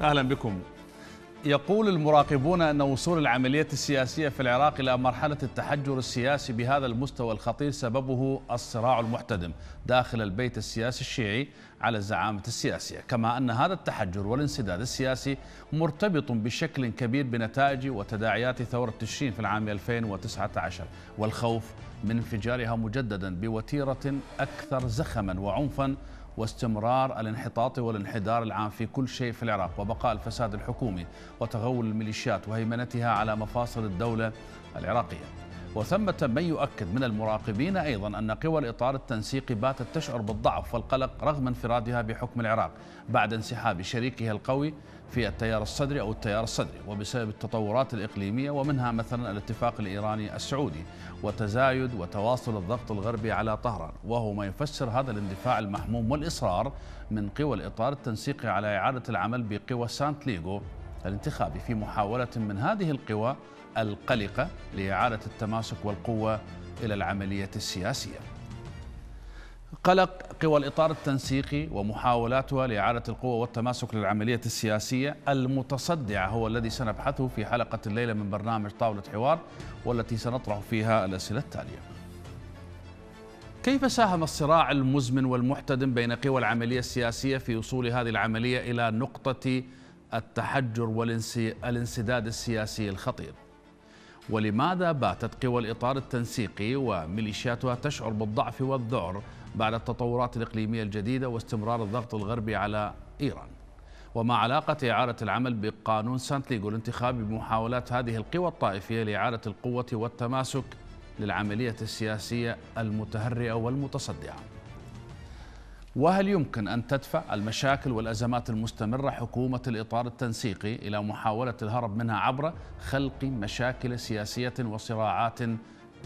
أهلا بكم يقول المراقبون أن وصول العمليات السياسية في العراق إلى مرحلة التحجر السياسي بهذا المستوى الخطير سببه الصراع المحتدم داخل البيت السياسي الشيعي على الزعامة السياسية كما أن هذا التحجر والانسداد السياسي مرتبط بشكل كبير بنتائج وتداعيات ثورة تشرين في العام 2019 والخوف من انفجارها مجددا بوتيرة أكثر زخما وعنفا واستمرار الانحطاط والانحدار العام في كل شيء في العراق وبقاء الفساد الحكومي وتغول الميليشيات وهيمنتها على مفاصل الدولة العراقية وثمة من يؤكد من المراقبين أيضا أن قوى الإطار التنسيقي باتت تشعر بالضعف والقلق رغم انفرادها بحكم العراق بعد انسحاب شريكها القوي في التيار الصدري أو التيار الصدري وبسبب التطورات الإقليمية ومنها مثلا الاتفاق الإيراني السعودي وتزايد وتواصل الضغط الغربي على طهران وهو ما يفسر هذا الاندفاع المحموم والإصرار من قوى الإطار التنسيقي على إعادة العمل بقوى سانت ليغو الانتخابي في محاولة من هذه القوى القلقة لإعادة التماسك والقوة إلى العملية السياسية قلق قوى الإطار التنسيقي ومحاولاتها لإعادة القوة والتماسك للعملية السياسية المتصدعة هو الذي سنبحثه في حلقة الليلة من برنامج طاولة حوار والتي سنطرح فيها الأسئلة التالية كيف ساهم الصراع المزمن والمحتدم بين قوى العملية السياسية في وصول هذه العملية إلى نقطة التحجر والانسداد السياسي الخطير؟ ولماذا باتت قوى الإطار التنسيقي وميليشياتها تشعر بالضعف والذعر بعد التطورات الإقليمية الجديدة واستمرار الضغط الغربي على إيران وما علاقة إعادة العمل بقانون سانتليغو الانتخابي بمحاولات هذه القوى الطائفية لإعادة القوة والتماسك للعملية السياسية المتهرئة والمتصدعة وهل يمكن أن تدفع المشاكل والأزمات المستمرة حكومة الإطار التنسيقي إلى محاولة الهرب منها عبر خلق مشاكل سياسية وصراعات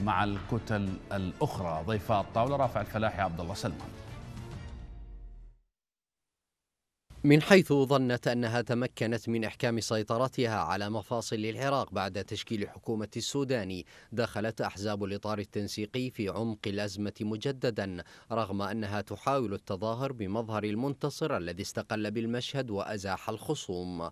مع الكتل الأخرى ضيفاء الطاولة رافع الفلاحي عبد الله سلمان من حيث ظنت أنها تمكنت من إحكام سيطرتها على مفاصل العراق بعد تشكيل حكومة السودان دخلت أحزاب الإطار التنسيقي في عمق الأزمة مجددا رغم أنها تحاول التظاهر بمظهر المنتصر الذي استقل بالمشهد وأزاح الخصوم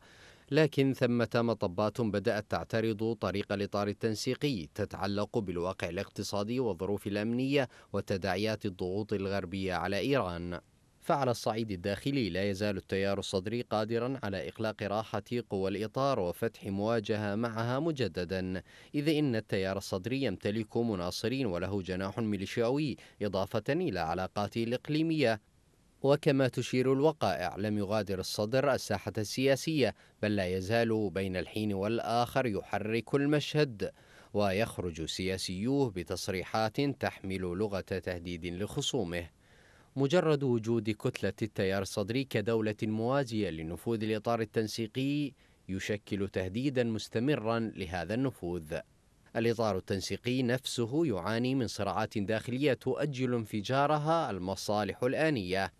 لكن ثمة مطبات بدأت تعترض طريق الإطار التنسيقي تتعلق بالواقع الاقتصادي والظروف الأمنية وتداعيات الضغوط الغربية على إيران فعلى الصعيد الداخلي لا يزال التيار الصدري قادرا على إقلاق راحة قوى الإطار وفتح مواجهة معها مجددا إذ إن التيار الصدري يمتلك مناصرين وله جناح ميليشياوي إضافة إلى علاقاته الإقليمية وكما تشير الوقائع لم يغادر الصدر الساحة السياسية بل لا يزال بين الحين والآخر يحرك المشهد ويخرج سياسيوه بتصريحات تحمل لغة تهديد لخصومه مجرد وجود كتلة التيار الصدري كدولة موازية لنفوذ الإطار التنسيقي يشكل تهديدا مستمرا لهذا النفوذ الإطار التنسيقي نفسه يعاني من صراعات داخلية تؤجل انفجارها المصالح الآنية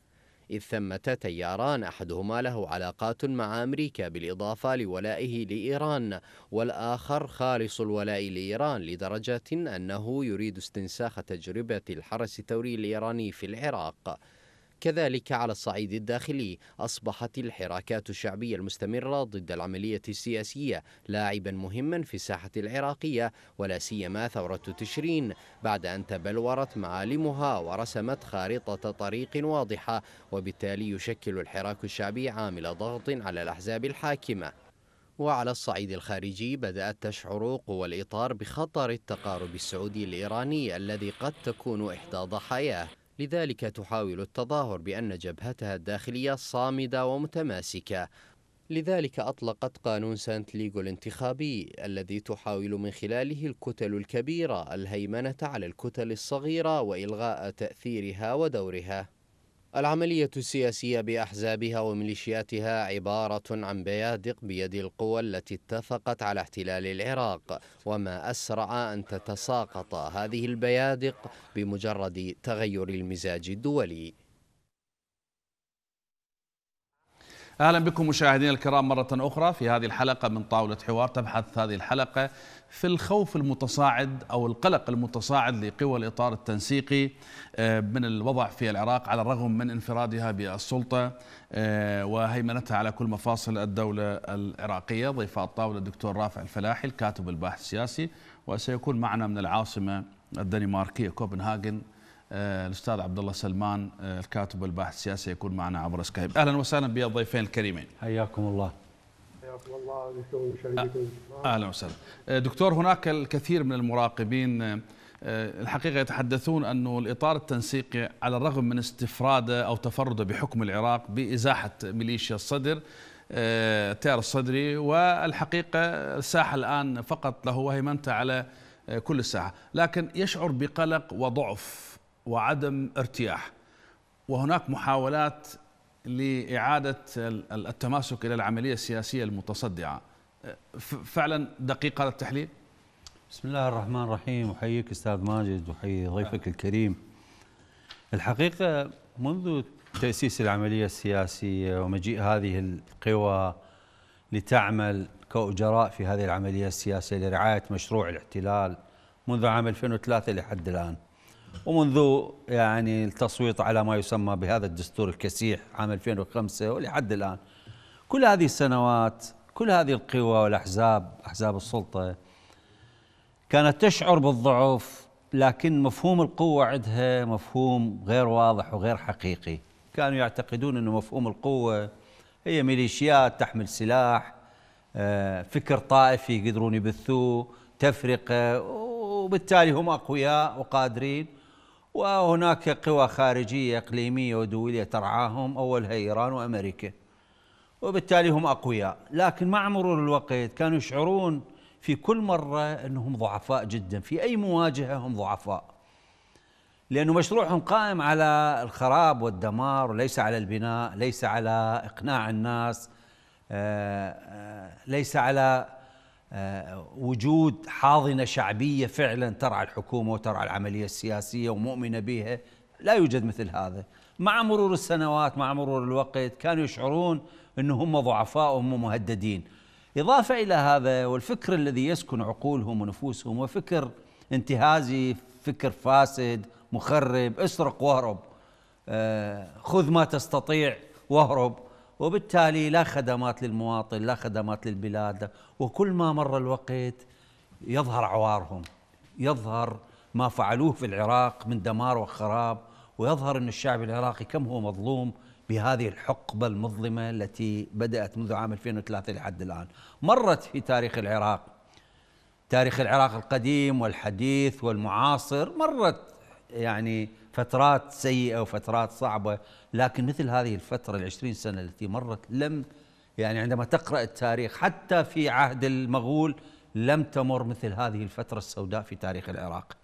إذ ثمة تياران أحدهما له علاقات مع أمريكا بالإضافة لولائه لإيران والآخر خالص الولاء لإيران لدرجة أنه يريد استنساخ تجربة الحرس الثوري الإيراني في العراق كذلك على الصعيد الداخلي أصبحت الحراكات الشعبية المستمرة ضد العملية السياسية لاعبا مهما في الساحة العراقية ولا سيما ثورة تشرين بعد أن تبلورت معالمها ورسمت خارطة طريق واضحة وبالتالي يشكل الحراك الشعبي عامل ضغط على الأحزاب الحاكمة وعلى الصعيد الخارجي بدأت تشعر قوى الإطار بخطر التقارب السعودي الإيراني الذي قد تكون إحدى ضحاياه لذلك تحاول التظاهر بأن جبهتها الداخلية صامدة ومتماسكة لذلك أطلقت قانون سانت ليغو الانتخابي الذي تحاول من خلاله الكتل الكبيرة الهيمنة على الكتل الصغيرة وإلغاء تأثيرها ودورها العملية السياسية بأحزابها وميليشياتها عبارة عن بيادق بيد القوى التي اتفقت على احتلال العراق وما أسرع أن تتساقط هذه البيادق بمجرد تغير المزاج الدولي اهلا بكم مشاهدينا الكرام مره اخرى في هذه الحلقه من طاوله حوار تبحث هذه الحلقه في الخوف المتصاعد او القلق المتصاعد لقوى الاطار التنسيقي آه، من الوضع في العراق على الرغم من انفرادها بالسلطه آه، وهيمنتها على كل مفاصل الدوله العراقيه، ضيف الطاوله الدكتور رافع الفلاحي الكاتب والباحث السياسي وسيكون معنا من العاصمه الدنماركيه كوبنهاجن آه، الاستاذ عبد الله سلمان آه، الكاتب والباحث السياسي يكون معنا عبر سكايب اهلا وسهلا بالضيفين الكريمين حياكم الله حياكم الله دكتور مشاهديكم اهلا وسهلا آه، دكتور هناك الكثير من المراقبين الحقيقه يتحدثون انه الاطار التنسيقي على الرغم من استفراده او تفرده بحكم العراق بازاحه ميليشيا الصدر التيار الصدري والحقيقه الساحه الان فقط له هيمنته على كل الساحه، لكن يشعر بقلق وضعف وعدم ارتياح وهناك محاولات لإعادة التماسك إلى العملية السياسية المتصدعة فعلا دقيق هذا التحليل؟ بسم الله الرحمن الرحيم أحييك أستاذ ماجد وحي ضيفك الكريم الحقيقة منذ تأسيس العملية السياسية ومجيء هذه القوى لتعمل كأجراء في هذه العملية السياسية لرعاية مشروع الاحتلال منذ عام 2003 لحد الآن ومنذ يعني التصويت على ما يسمى بهذا الدستور الكسيح عام 2005 ولحد الآن كل هذه السنوات كل هذه القوى والأحزاب أحزاب السلطة كانت تشعر بالضعف لكن مفهوم القوة عندها مفهوم غير واضح وغير حقيقي كانوا يعتقدون أنه مفهوم القوة هي ميليشيات تحمل سلاح آه، فكر طائفي يقدرون يبثوه تفرقة وبالتالي هم أقوياء وقادرين وهناك قوى خارجية إقليمية ودولية ترعاهم أولها إيران وأمريكا وبالتالي هم أقوياء لكن مع مرور الوقت كانوا يشعرون في كل مرة أنهم ضعفاء جدا في أي مواجهة هم ضعفاء لأن مشروعهم قائم على الخراب والدمار وليس على البناء ليس على إقناع الناس آه، آه، ليس على آه، وجود حاضنه شعبيه فعلا ترعى الحكومه وترعى العمليه السياسيه ومؤمنه بها لا يوجد مثل هذا مع مرور السنوات مع مرور الوقت كانوا يشعرون أنهم هم ضعفاء وهم مهددين اضافه الى هذا والفكر الذي يسكن عقولهم ونفوسهم هو فكر انتهازي فكر فاسد مخرب اسرق واهرب آه، خذ ما تستطيع واهرب وبالتالي لا خدمات للمواطن لا خدمات للبلاد وكل ما مر الوقت يظهر عوارهم يظهر ما فعلوه في العراق من دمار وخراب ويظهر أن الشعب العراقي كم هو مظلوم بهذه الحقبة المظلمة التي بدأت منذ عام 2003 لحد الآن مرت في تاريخ العراق تاريخ العراق القديم والحديث والمعاصر مرت يعني فترات سيئة وفترات صعبة لكن مثل هذه الفترة العشرين سنة التي مرت لم يعني عندما تقرأ التاريخ حتى في عهد المغول لم تمر مثل هذه الفترة السوداء في تاريخ العراق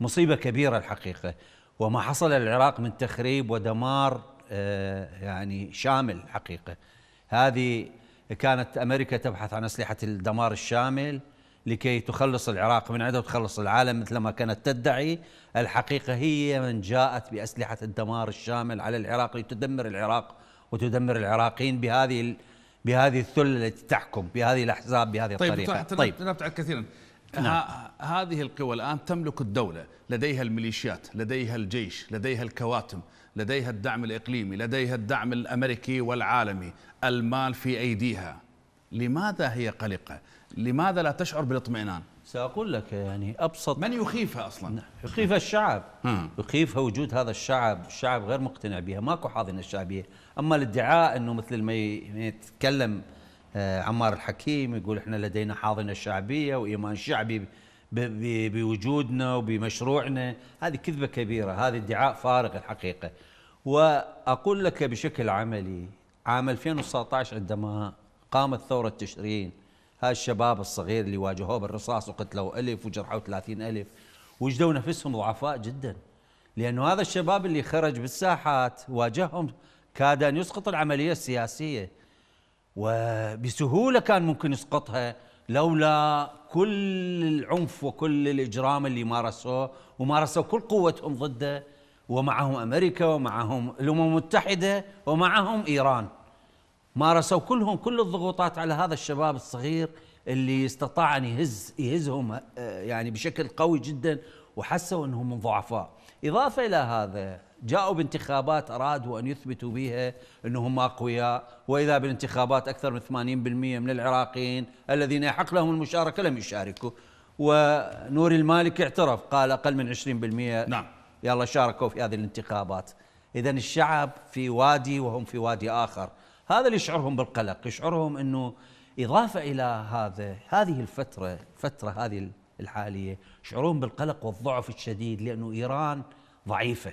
مصيبة كبيرة الحقيقة وما حصل للعراق من تخريب ودمار آه، يعني شامل حقيقة هذه كانت أمريكا تبحث عن أسلحة الدمار الشامل لكي تخلص العراق من عدو وتخلص العالم مثلما كانت تدعي الحقيقة هي من جاءت بأسلحة الدمار الشامل على العراق لتدمر العراق وتدمر العراقيين بهذه بهذه الثلة التي تحكم بهذه الأحزاب بهذه طيب الطريقة طيب نبتعد كثيرا نعم. هذه القوى الآن تملك الدولة لديها الميليشيات لديها الجيش لديها الكواتم لديها الدعم الإقليمي لديها الدعم الأمريكي والعالمي المال في أيديها لماذا هي قلقة؟ لماذا لا تشعر بالاطمئنان؟ سأقول لك يعني أبسط من يخيفها أصلا؟ نعم، يخيفها الشعب يخيفها وجود هذا الشعب الشعب غير مقتنع بها ماكو حاضنة شعبية أما الادعاء أنه مثل ما يتكلم آه، عمار الحكيم يقول إحنا لدينا حاضنة شعبية وإيمان شعبي بوجودنا وبمشروعنا هذه كذبة كبيرة هذا ادعاء فارغ الحقيقة وأقول لك بشكل عملي عام 2019 عندما قامت ثورة تشرين هالشباب الصغير اللي واجهوه بالرصاص وقتلوا ألف وجرحوا ثلاثين ألف وجدوا نفسهم ضعفاء جدا لأنه هذا الشباب اللي خرج بالساحات واجههم كاد أن يسقط العملية السياسية وبسهولة كان ممكن يسقطها لولا كل العنف وكل الإجرام اللي مارسوه ومارسوا كل قوتهم ضده ومعهم أمريكا ومعهم الأمم المتحدة ومعهم إيران مارسوا كلهم كل الضغوطات على هذا الشباب الصغير اللي استطاع ان يهز يهزهم آه، يعني بشكل قوي جدا وحسوا انهم من ضعفاء، اضافه الى هذا جاءوا بانتخابات ارادوا ان يثبتوا بها انهم اقوياء، واذا بالانتخابات اكثر من 80% من العراقيين الذين يحق لهم المشاركه لم يشاركوا. ونور المالكي اعترف قال اقل من 20% نعم يلا شاركوا في هذه الانتخابات. اذا الشعب في وادي وهم في وادي اخر، هذا اللي يشعرهم بالقلق يشعرهم أنه إضافة إلى هذا هذه الفترة الفترة هذه الحالية يشعرون بالقلق والضعف الشديد لأنه إيران ضعيفة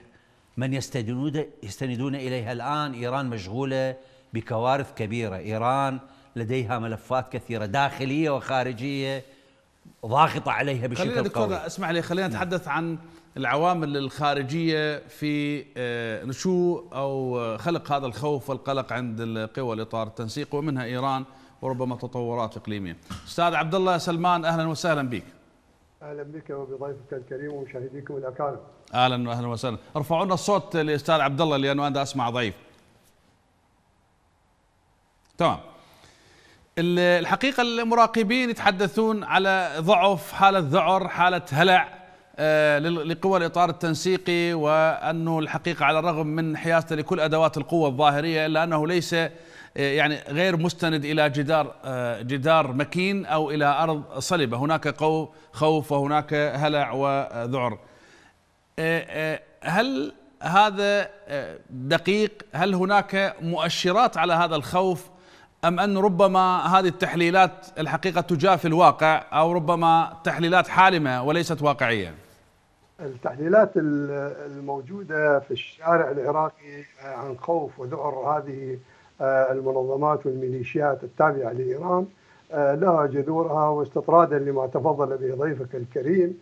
من يستندون يستندون إليها الآن إيران مشغولة بكوارث كبيرة إيران لديها ملفات كثيرة داخلية وخارجية ضاغطة عليها بشكل قوي خلينا دكتور اسمح لي خلينا نتحدث نعم. عن العوامل الخارجية في آه، نشوء أو آه، خلق هذا الخوف والقلق عند القوى الإطار التنسيق ومنها إيران وربما تطورات إقليمية أستاذ عبد الله سلمان أهلا وسهلا بك اهلا بك وبضيفك الكريم ومشاهديكم الاكارم. اهلا واهلا وسهلا، ارفعوا لنا الصوت لأستاذ عبد الله لانه انا اسمع ضعيف. تمام. الحقيقه المراقبين يتحدثون على ضعف، حاله ذعر، حاله هلع آه، لقوى الإطار التنسيقي وأنه الحقيقة على الرغم من حيازته لكل أدوات القوة الظاهرية إلا أنه ليس آه، يعني غير مستند إلى جدار آه، جدار مكين أو إلى أرض صلبة هناك خوف وهناك هلع وذعر هل هذا دقيق هل هناك مؤشرات على هذا الخوف أم أن ربما هذه التحليلات الحقيقة تجافي الواقع أو ربما تحليلات حالمة وليست واقعية التحليلات الموجودة في الشارع العراقي آه، عن خوف وذعر هذه آه، المنظمات والميليشيات التابعة لإيران آه، لها جذورها واستطرادا لما تفضل به ضيفك الكريم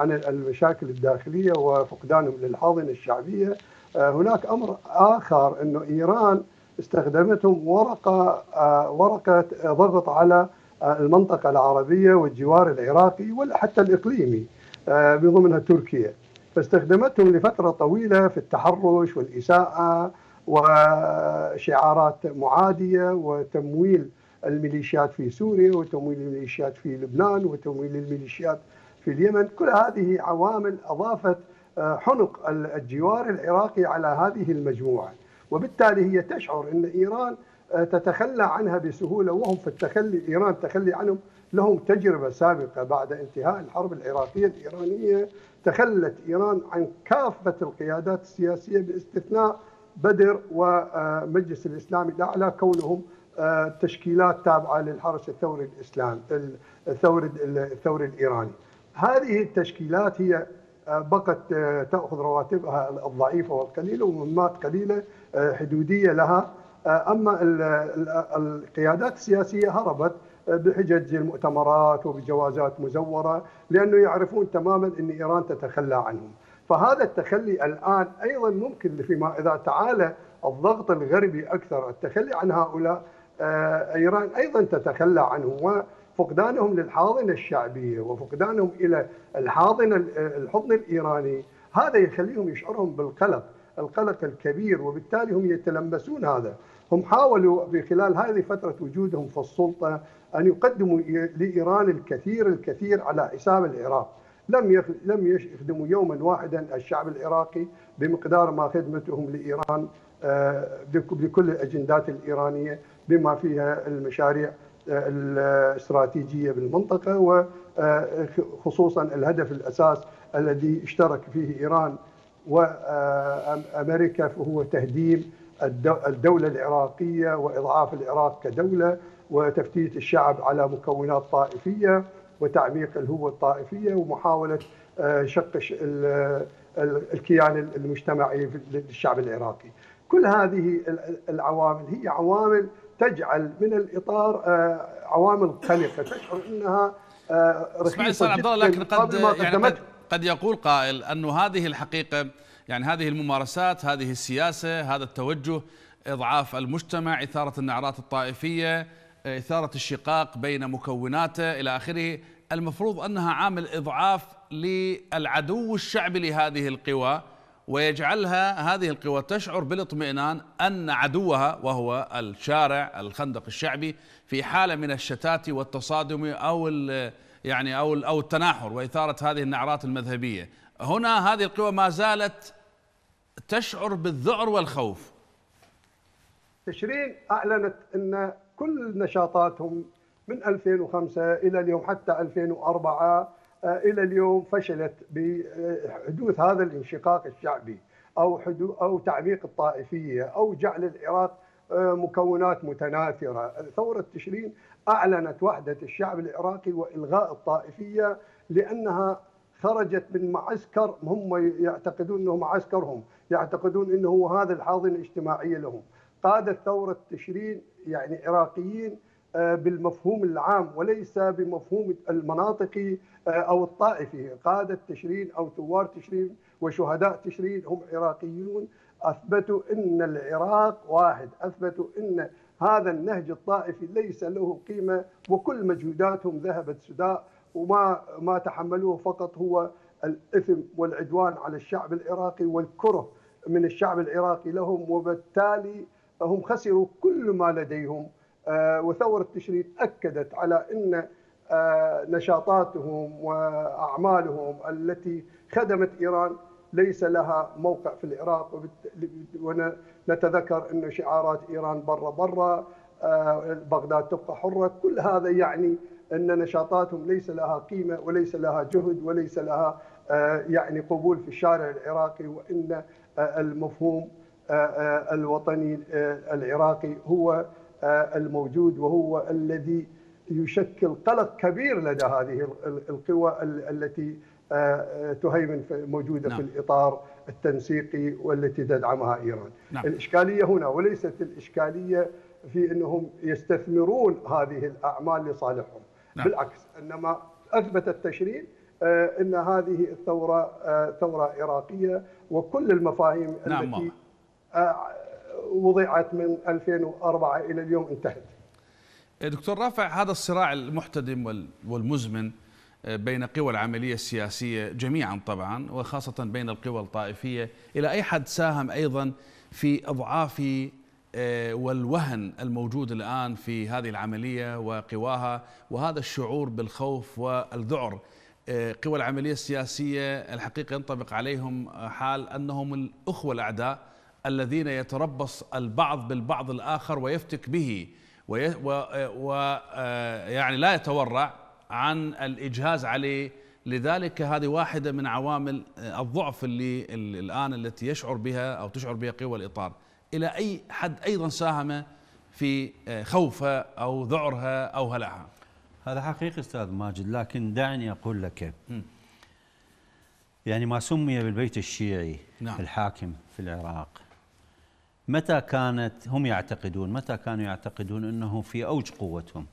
عن المشاكل الداخلية وفقدانهم للحاضنة الشعبية هناك أمر آخر أن إيران استخدمتهم ورقة ورقة ضغط على المنطقة العربية والجوار العراقي وحتى الإقليمي من آه، ضمنها تركيا فاستخدمتهم لفترة طويلة في التحرش والإساءة وشعارات معادية وتمويل الميليشيات في سوريا وتمويل الميليشيات في لبنان وتمويل الميليشيات في اليمن كل هذه عوامل أضافت آه، حنق الجوار العراقي على هذه المجموعة وبالتالي هي تشعر أن إيران آه، تتخلى عنها بسهولة وهم في التخلي إيران تخلي عنهم لهم تجربة سابقة بعد انتهاء الحرب العراقية الإيرانية تخلت إيران عن كافة القيادات السياسية باستثناء بدر ومجلس الإسلامي الأعلى كونهم آه، تشكيلات تابعة للحرس الثوري الإسلامي الثوري الثوري الإيراني هذه التشكيلات هي آه، بقت آه، تأخذ رواتبها الضعيفة والقليلة ومهمات قليلة حدودية لها أما القيادات السياسية هربت بحجج المؤتمرات وبجوازات مزوره لانه يعرفون تماما ان ايران تتخلى عنهم، فهذا التخلي الان ايضا ممكن فيما اذا تعالى الضغط الغربي اكثر التخلي عن هؤلاء آه، ايران ايضا تتخلى عنه وفقدانهم للحاضنه الشعبيه وفقدانهم الى الحاضنه الحضن الايراني هذا يخليهم يشعرهم بالقلق القلق الكبير وبالتالي هم يتلمسون هذا هم حاولوا في خلال هذه فترة وجودهم في السلطة أن يقدموا لإيران الكثير الكثير على حساب العراق لم لم يخدموا يوما واحدا الشعب العراقي بمقدار ما خدمتهم لإيران آه، بكل الأجندات الإيرانية بما فيها المشاريع آه، الاستراتيجية بالمنطقة وخصوصا آه، الهدف الأساس الذي اشترك فيه إيران وأمريكا هو تهديم الدولة العراقية وإضعاف العراق كدولة وتفتيت الشعب على مكونات طائفيه وتعميق الهوه الطائفيه ومحاوله آه، شق الكيان المجتمعي للشعب العراقي. كل هذه العوامل هي عوامل تجعل من الاطار آه، عوامل قلقة تشعر انها آه، رخيصه جدا لكن قد يعني قد, قد يقول قائل أن هذه الحقيقه يعني هذه الممارسات هذه السياسه هذا التوجه اضعاف المجتمع اثاره النعرات الطائفيه إثارة الشقاق بين مكوناته إلى آخره المفروض أنها عامل إضعاف للعدو الشعبي لهذه القوى ويجعلها هذه القوى تشعر بالاطمئنان أن عدوها وهو الشارع الخندق الشعبي في حالة من الشتات والتصادم أو يعني أو أو التناحر وإثارة هذه النعرات المذهبية هنا هذه القوى ما زالت تشعر بالذعر والخوف تشرين أعلنت أن كل نشاطاتهم من 2005 إلى اليوم حتى 2004 آه، إلى اليوم فشلت بحدوث هذا الانشقاق الشعبي أو, أو تعميق الطائفية أو جعل العراق آه، مكونات متناثرة ثورة تشرين أعلنت وحدة الشعب العراقي وإلغاء الطائفية لأنها خرجت من معسكر هم يعتقدون أنه معسكرهم يعتقدون أنه هذا الحاضنة الاجتماعية لهم قادت ثورة تشرين يعني عراقيين آه، بالمفهوم العام وليس بمفهوم المناطقي آه، او الطائفي، قاده تشرين او ثوار تشرين وشهداء تشرين هم عراقيون اثبتوا ان العراق واحد، اثبتوا ان هذا النهج الطائفي ليس له قيمه وكل مجهوداتهم ذهبت سداء وما ما تحملوه فقط هو الاثم والعدوان على الشعب العراقي والكره من الشعب العراقي لهم وبالتالي فهم خسروا كل ما لديهم آه، وثورة تشرين أكدت على أن آه، نشاطاتهم وأعمالهم التي خدمت إيران ليس لها موقع في العراق ونتذكر أن شعارات إيران برا برا آه، بغداد تبقى حرة كل هذا يعني أن نشاطاتهم ليس لها قيمة وليس لها جهد وليس لها يعني قبول في الشارع العراقي وأن المفهوم آه، آه، الوطني آه، العراقي هو الموجود وهو الذي يشكل قلق كبير لدى هذه القوى التي تهيمن موجودة نعم. في الإطار التنسيقي والتي تدعمها إيران نعم. الإشكالية هنا وليست الإشكالية في أنهم يستثمرون هذه الأعمال لصالحهم نعم. بالعكس إنما أثبت التشريع أن هذه الثورة ثورة عراقية وكل المفاهيم نعم. التي وضعت من 2004 الى اليوم انتهت. إيه، دكتور رافع هذا الصراع المحتدم والمزمن إيه، بين قوى العملية السياسية جميعا طبعا وخاصة بين القوى الطائفية إلى أي حد ساهم أيضا في إضعاف إيه، والوهن الموجود الآن في هذه العملية وقواها وهذا الشعور بالخوف والذعر قوى العملية السياسية الحقيقة ينطبق عليهم حال أنهم الأخوة الأعداء الذين يتربص البعض بالبعض الآخر ويفتك به ويعني آه، لا يتورع عن الإجهاز عليه لذلك هذه واحدة من عوامل الضعف اللي الآن التي يشعر بها أو تشعر بها قوى الإطار إلى أي حد أيضا ساهم في آه، خوفها أو ذعرها أو هلعها هذا حقيقي أستاذ ماجد لكن دعني أقول لك م. يعني ما سمي بالبيت الشيعي نعم. الحاكم في العراق متى كانت هم يعتقدون متى كانوا يعتقدون انه في اوج قوتهم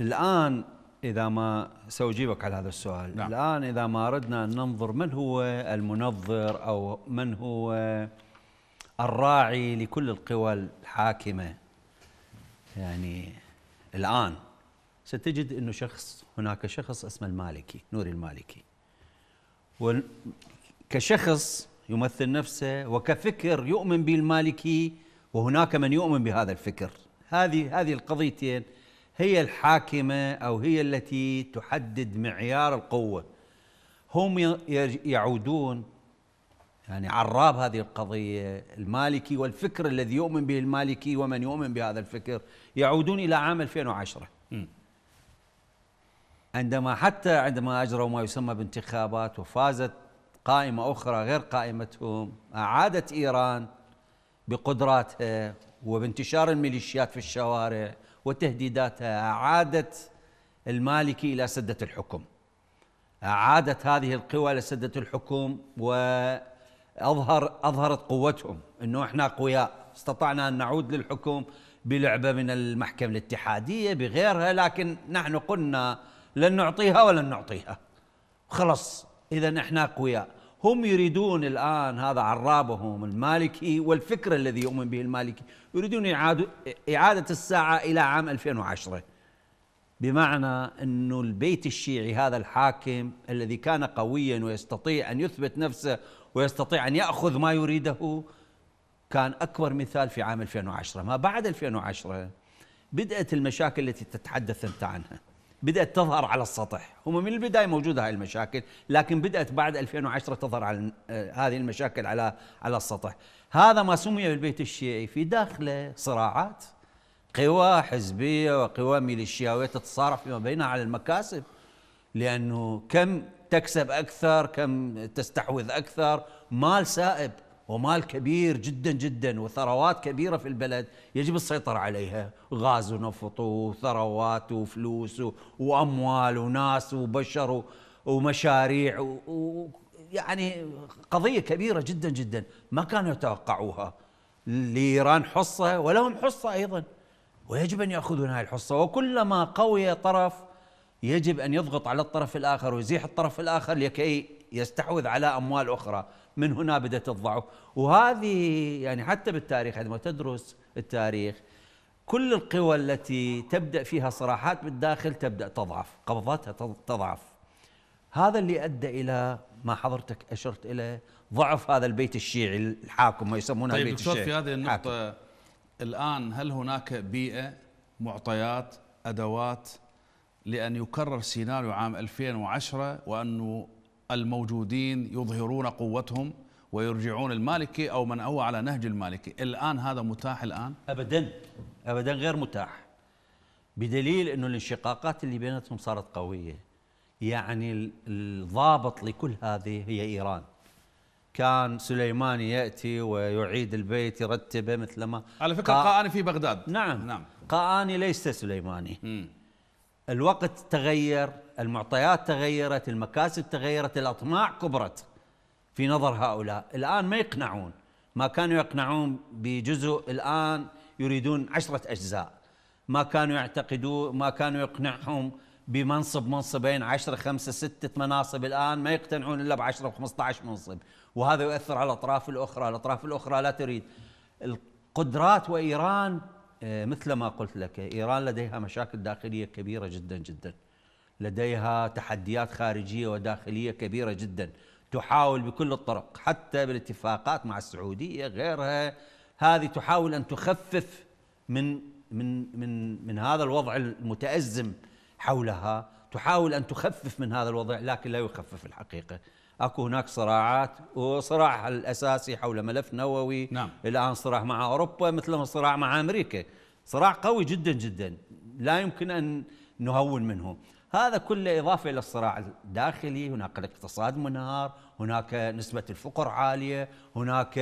الان اذا ما ساجيبك على هذا السؤال نعم. الان اذا ما اردنا ان ننظر من هو المنظر او من هو الراعي لكل القوى الحاكمه يعني الان ستجد انه شخص هناك شخص اسمه المالكي نوري المالكي وكشخص يمثل نفسه وكفكر يؤمن به المالكي وهناك من يؤمن بهذا الفكر هذه هذه القضيتين هي الحاكمه او هي التي تحدد معيار القوه هم يعودون يعني عراب هذه القضيه المالكي والفكر الذي يؤمن به المالكي ومن يؤمن بهذا الفكر يعودون الى عام 2010 عندما حتى عندما اجروا ما يسمى بانتخابات وفازت قائمة أخرى غير قائمتهم أعادت إيران بقدراتها وبانتشار الميليشيات في الشوارع وتهديداتها أعادت المالكي إلى سدة الحكم أعادت هذه القوى إلى سدة الحكم وأظهر أظهرت قوتهم أنه إحنا قوياء استطعنا أن نعود للحكم بلعبة من المحكمة الاتحادية بغيرها لكن نحن قلنا لن نعطيها ولن نعطيها خلص إذا إحنا قوياء هم يريدون الآن هذا عرابهم المالكي والفكر الذي يؤمن به المالكي يريدون إعادة, إعادة الساعة إلى عام 2010 بمعنى أن البيت الشيعي هذا الحاكم الذي كان قويا ويستطيع أن يثبت نفسه ويستطيع أن يأخذ ما يريده كان أكبر مثال في عام 2010 ما بعد 2010 بدأت المشاكل التي تتحدث أنت عنها بدأت تظهر على السطح هم من البداية موجودة هاي المشاكل لكن بدأت بعد 2010 تظهر على آه، هذه المشاكل على على السطح هذا ما سمي بالبيت الشيعي في داخله صراعات قوى حزبية وقوى ميليشياوية تتصارع فيما بينها على المكاسب لأنه كم تكسب أكثر كم تستحوذ أكثر مال سائب ومال كبير جدا جدا وثروات كبيره في البلد يجب السيطره عليها غاز ونفط وثروات وفلوس واموال وناس وبشر ومشاريع يعني قضيه كبيره جدا جدا ما كانوا يتوقعوها لايران حصه ولهم حصه ايضا ويجب ان ياخذون هذه الحصه وكلما قوي طرف يجب ان يضغط على الطرف الاخر ويزيح الطرف الاخر لكي يستحوذ على اموال اخرى من هنا بدات الضعف وهذه يعني حتى بالتاريخ عندما تدرس التاريخ كل القوى التي تبدا فيها صراحات بالداخل تبدا تضعف قبضاتها تضعف هذا اللي ادى الى ما حضرتك اشرت اليه ضعف هذا البيت الشيعي الحاكم ما يسمونه طيب البيت الشيعي في هذه النقطه حاكم. الان هل هناك بيئه معطيات ادوات لان يكرر سيناريو عام 2010 وانه الموجودين يظهرون قوتهم ويرجعون المالكي او من هو على نهج المالكي، الان هذا متاح الان؟ ابدا ابدا غير متاح. بدليل انه الانشقاقات اللي بيناتهم صارت قويه. يعني الضابط لكل هذه هي ايران. كان سليماني ياتي ويعيد البيت يرتبه مثل ما على فكره قاني في بغداد نعم نعم قاني ليس سليماني الوقت تغير المعطيات تغيرت المكاسب تغيرت الأطماع كبرت في نظر هؤلاء الآن ما يقنعون ما كانوا يقنعون بجزء الآن يريدون عشرة أجزاء ما كانوا يعتقدون ما كانوا يقنعهم بمنصب منصبين عشرة خمسة ستة مناصب الآن ما يقتنعون إلا بعشرة وخمسة عشر منصب وهذا يؤثر على الأطراف الأخرى الأطراف الأخرى لا تريد القدرات وإيران آه، مثل ما قلت لك إيران لديها مشاكل داخلية كبيرة جدا جدا لديها تحديات خارجية وداخلية كبيرة جدا تحاول بكل الطرق حتى بالاتفاقات مع السعودية غيرها هذه تحاول أن تخفف من من من من هذا الوضع المتأزم حولها تحاول أن تخفف من هذا الوضع لكن لا يخفف الحقيقة اكو هناك صراعات وصراع الاساسي حول ملف نووي نعم. الان صراع مع اوروبا ما صراع مع امريكا صراع قوي جدا جدا لا يمكن ان نهون منه هذا كله إضافة إلى الصراع الداخلي هناك الاقتصاد منهار هناك نسبة الفقر عالية هناك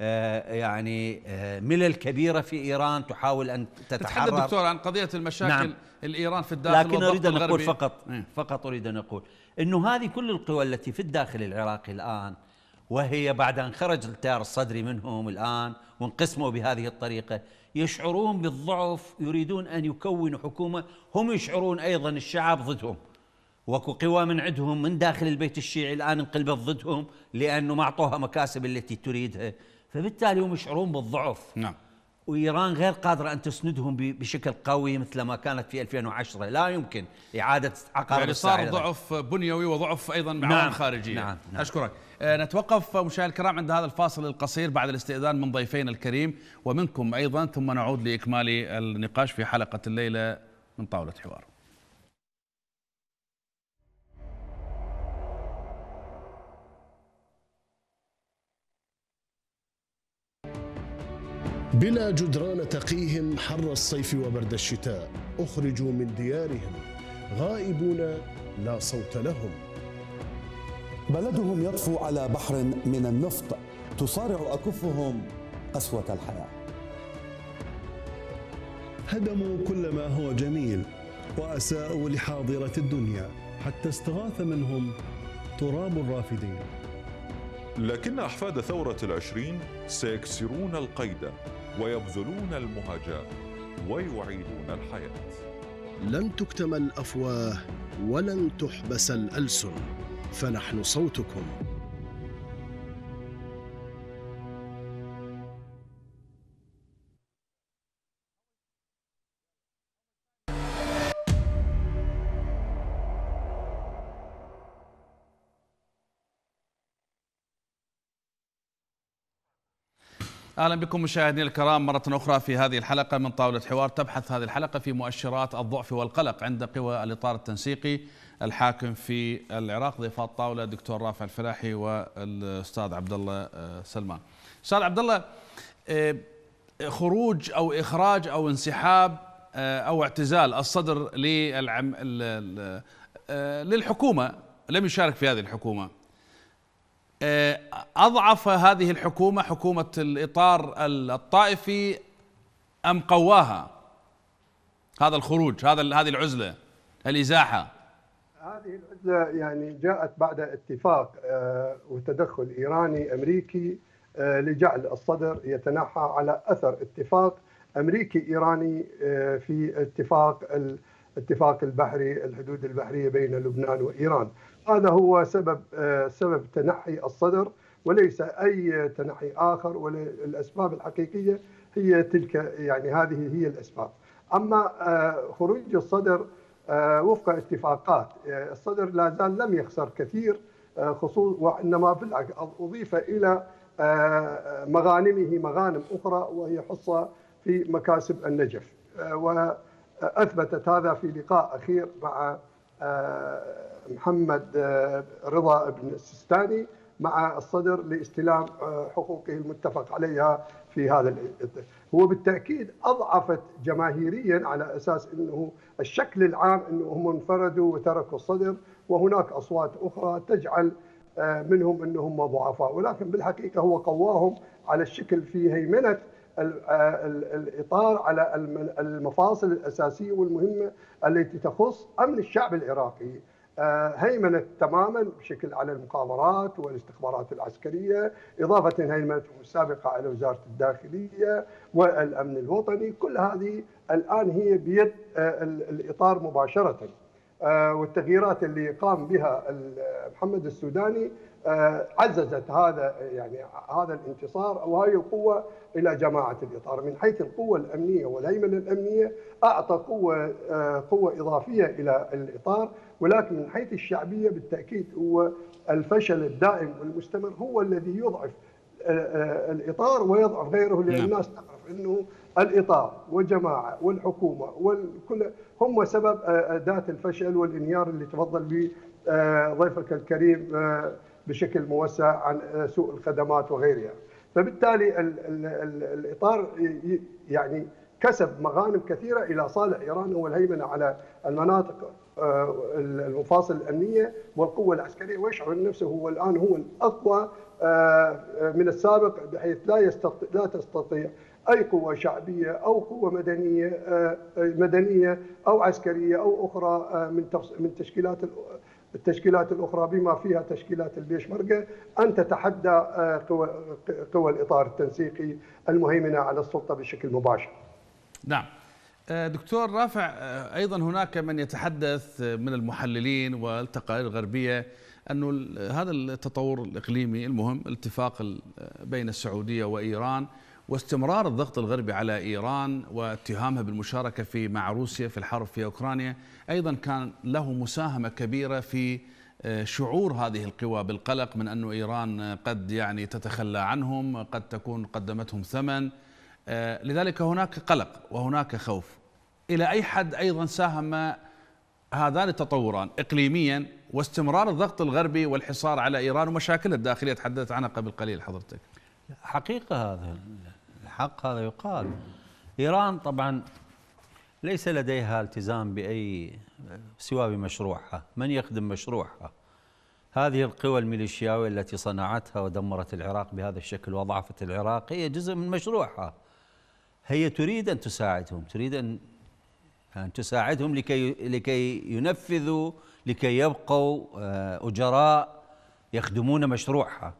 آه، يعني آه، ملل كبيرة في إيران تحاول أن تتحرر تتحدث دكتور عن قضية المشاكل نعم. الإيران في الداخل لكن أريد أن أقول فقط إيه. فقط أريد أن أقول أنه هذه كل القوى التي في الداخل العراقي الآن وهي بعد أن خرج التيار الصدري منهم الآن وانقسموا بهذه الطريقة يشعرون بالضعف يريدون أن يكونوا حكومة هم يشعرون أيضا الشعب ضدهم واكو قوى من عندهم من داخل البيت الشيعي الآن انقلبت ضدهم لأنه ما أعطوها مكاسب التي تريدها فبالتالي هم يشعرون بالضعف نعم وإيران غير قادرة أن تسندهم بشكل قوي مثل ما كانت في 2010 لا يمكن إعادة عقارب يعني صار ضعف بنيوي وضعف أيضا معاون نعم خارجية نعم نعم أشكرك آه، نتوقف مشاهد الكرام عند هذا الفاصل القصير بعد الاستئذان من ضيفين الكريم ومنكم أيضا ثم نعود لإكمال النقاش في حلقة الليلة من طاولة حوار بلا جدران تقيهم حر الصيف وبرد الشتاء أخرجوا من ديارهم غائبون لا صوت لهم بلدهم يطفو على بحر من النفط تصارع أكفهم قسوة الحياة هدموا كل ما هو جميل وأساءوا لحاضرة الدنيا حتى استغاث منهم تراب الرافدين لكن أحفاد ثورة العشرين سيكسرون القيد ويبذلون المهاجاه ويعيدون الحياه لن تكتم الافواه ولن تحبس الالسن فنحن صوتكم اهلا بكم مشاهدينا الكرام مره اخرى في هذه الحلقه من طاوله حوار تبحث هذه الحلقه في مؤشرات الضعف والقلق عند قوى الاطار التنسيقي الحاكم في العراق ضيف الطاوله الدكتور رافع الفلاحي والاستاذ عبد الله آه، سلمان. استاذ عبد الله آه، خروج او اخراج او انسحاب آه، او اعتزال الصدر للحكومه لم يشارك في هذه الحكومه آه، اضعف هذه الحكومه حكومه الاطار الطائفي ام قواها؟ هذا الخروج هذا هذه العزله الازاحه هذه العزله يعني جاءت بعد اتفاق آه، وتدخل ايراني امريكي آه، لجعل الصدر يتنحى على اثر اتفاق امريكي ايراني في اتفاق الاتفاق البحري الحدود البحريه بين لبنان وايران هذا هو سبب آه، سبب تنحي الصدر وليس اي تنحي اخر والاسباب الحقيقيه هي تلك يعني هذه هي الاسباب اما آه، خروج الصدر آه، وفق اتفاقات الصدر لا زال لم يخسر كثير خصوص وانما بالعكس اضيف الى مغانمه مغانم اخرى وهي حصه في مكاسب النجف واثبتت هذا في لقاء اخير مع محمد آه، رضا بن السستاني مع الصدر لاستلام آه، حقوقه المتفق عليها في هذا هو بالتاكيد اضعفت جماهيريا على اساس انه الشكل العام انه هم انفردوا وتركوا الصدر وهناك اصوات اخرى تجعل آه، منهم انهم ضعفاء ولكن بالحقيقه هو قواهم على الشكل في هيمنه الاطار على المفاصل الاساسيه والمهمه التي تخص امن الشعب العراقي آه، هيمنت تماما بشكل على المخابرات والاستخبارات العسكريه، اضافه هيمنتهم السابقه على وزاره الداخليه والامن الوطني، كل هذه الان هي بيد آه، الاطار مباشره. آه، والتغييرات اللي قام بها محمد السوداني عززت هذا يعني هذا الانتصار وهي القوه الى جماعه الاطار من حيث القوه الامنيه والهيمنه الامنيه اعطى قوه قوه اضافيه الى الاطار ولكن من حيث الشعبيه بالتاكيد هو الفشل الدائم والمستمر هو الذي يضعف آه، آه، الاطار ويضعف غيره لان نعم. الناس تعرف انه الاطار والجماعه والحكومه والكل هم سبب اداه آه، الفشل والانهيار اللي تفضل به ضيفك الكريم بشكل موسع عن سوء الخدمات وغيرها فبالتالي الاطار يعني كسب مغانم كثيره الى صالح ايران هو الهيمنه على المناطق آه، المفاصل الامنيه والقوه العسكريه ويشعر نفسه هو الان هو الاقوى آه، آه، من السابق بحيث لا يستطيع لا تستطيع اي قوه شعبيه او قوه مدنيه مدنيه او عسكريه او اخرى من من تشكيلات التشكيلات الاخرى بما فيها تشكيلات البيشمركه ان تتحدى قوى الاطار التنسيقي المهيمنه على السلطه بشكل مباشر. نعم آه، دكتور رافع آه، ايضا هناك من يتحدث آه، من المحللين والتقارير الغربيه انه هذا التطور الاقليمي المهم الاتفاق بين السعوديه وايران واستمرار الضغط الغربي على ايران واتهامها بالمشاركه في مع روسيا في الحرب في اوكرانيا ايضا كان له مساهمه كبيره في شعور هذه القوى بالقلق من أن إيران قد يعني تتخلى عنهم قد تكون قدمتهم ثمن آه، لذلك هناك قلق وهناك خوف الى اي حد ايضا ساهم هذان التطوران اقليميا واستمرار الضغط الغربي والحصار على ايران ومشاكلها الداخليه تحدثت عنها قبل قليل حضرتك. حقيقه هذا الحق هذا يقال ايران طبعا ليس لديها التزام باي سوى بمشروعها، من يخدم مشروعها؟ هذه القوى الميليشياويه التي صنعتها ودمرت العراق بهذا الشكل وضعفت العراق هي جزء من مشروعها. هي تريد أن تساعدهم تريد أن أن تساعدهم لكي لكي ينفذوا لكي يبقوا آه، أجراء يخدمون مشروعها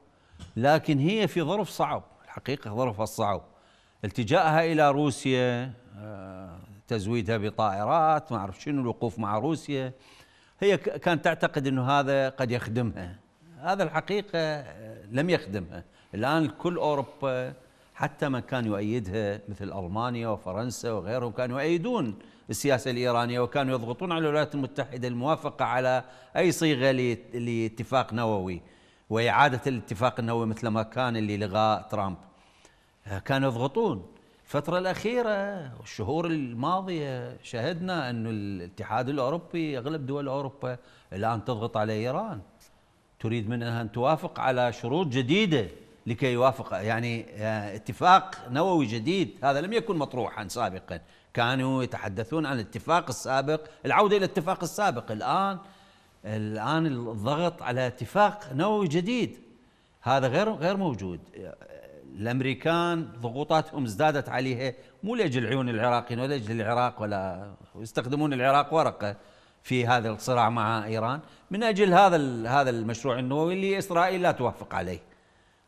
لكن هي في ظرف صعب الحقيقة ظرفها الصعب التجاءها إلى روسيا آه، تزويدها بطائرات ما أعرف شنو الوقوف مع روسيا هي كانت تعتقد أنه هذا قد يخدمها هذا الحقيقة آه، لم يخدمها الآن كل أوروبا حتى من كان يؤيدها مثل ألمانيا وفرنسا وغيرهم كانوا يؤيدون السياسة الإيرانية وكانوا يضغطون على الولايات المتحدة الموافقة على أي صيغة لاتفاق نووي وإعادة الاتفاق النووي مثل ما كان اللي لغاء ترامب كانوا يضغطون الفترة الأخيرة والشهور الماضية شهدنا أن الاتحاد الأوروبي أغلب دول أوروبا الآن تضغط على إيران تريد منها أن توافق على شروط جديدة لكي يوافق يعني آه، اتفاق نووي جديد هذا لم يكن مطروحا سابقا كانوا يتحدثون عن الاتفاق السابق العودة إلى الاتفاق السابق الآن الآن الضغط على اتفاق نووي جديد هذا غير غير موجود الامريكان ضغوطاتهم ازدادت عليها مو لاجل عيون العراقيين ولا لاجل العراق ولا يستخدمون العراق ورقه في هذا الصراع مع ايران من اجل هذا هذا المشروع النووي اللي اسرائيل لا توافق عليه